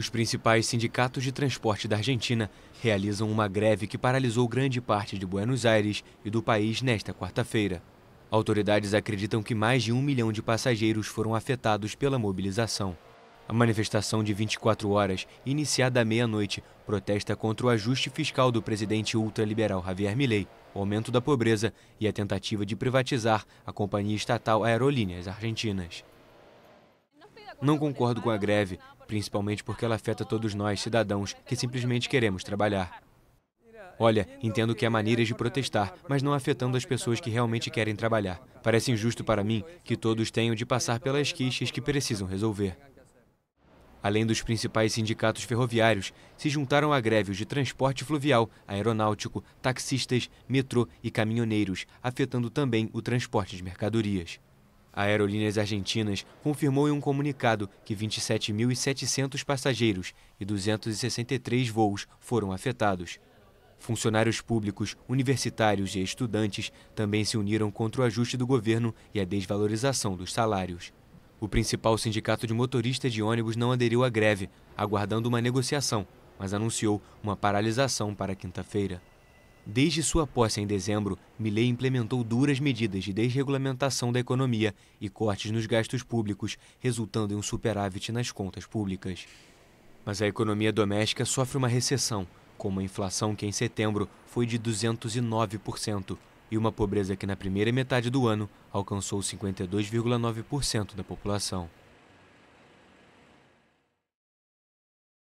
Os principais sindicatos de transporte da Argentina realizam uma greve que paralisou grande parte de Buenos Aires e do país nesta quarta-feira. Autoridades acreditam que mais de um milhão de passageiros foram afetados pela mobilização. A manifestação de 24 horas, iniciada à meia-noite, protesta contra o ajuste fiscal do presidente ultraliberal Javier Milei, o aumento da pobreza e a tentativa de privatizar a companhia estatal Aerolíneas Argentinas. Não concordo com a greve, principalmente porque ela afeta todos nós, cidadãos, que simplesmente queremos trabalhar. Olha, entendo que há maneiras de protestar, mas não afetando as pessoas que realmente querem trabalhar. Parece injusto para mim que todos tenham de passar pelas queixas que precisam resolver. Além dos principais sindicatos ferroviários, se juntaram a os de transporte fluvial, aeronáutico, taxistas, metrô e caminhoneiros, afetando também o transporte de mercadorias. A Aerolíneas Argentinas confirmou em um comunicado que 27.700 passageiros e 263 voos foram afetados. Funcionários públicos, universitários e estudantes também se uniram contra o ajuste do governo e a desvalorização dos salários. O principal sindicato de motoristas de ônibus não aderiu à greve, aguardando uma negociação, mas anunciou uma paralisação para quinta-feira. Desde sua posse em dezembro, Milley implementou duras medidas de desregulamentação da economia e cortes nos gastos públicos, resultando em um superávit nas contas públicas. Mas a economia doméstica sofre uma recessão, com uma inflação que em setembro foi de 209% e uma pobreza que na primeira metade do ano alcançou 52,9% da população.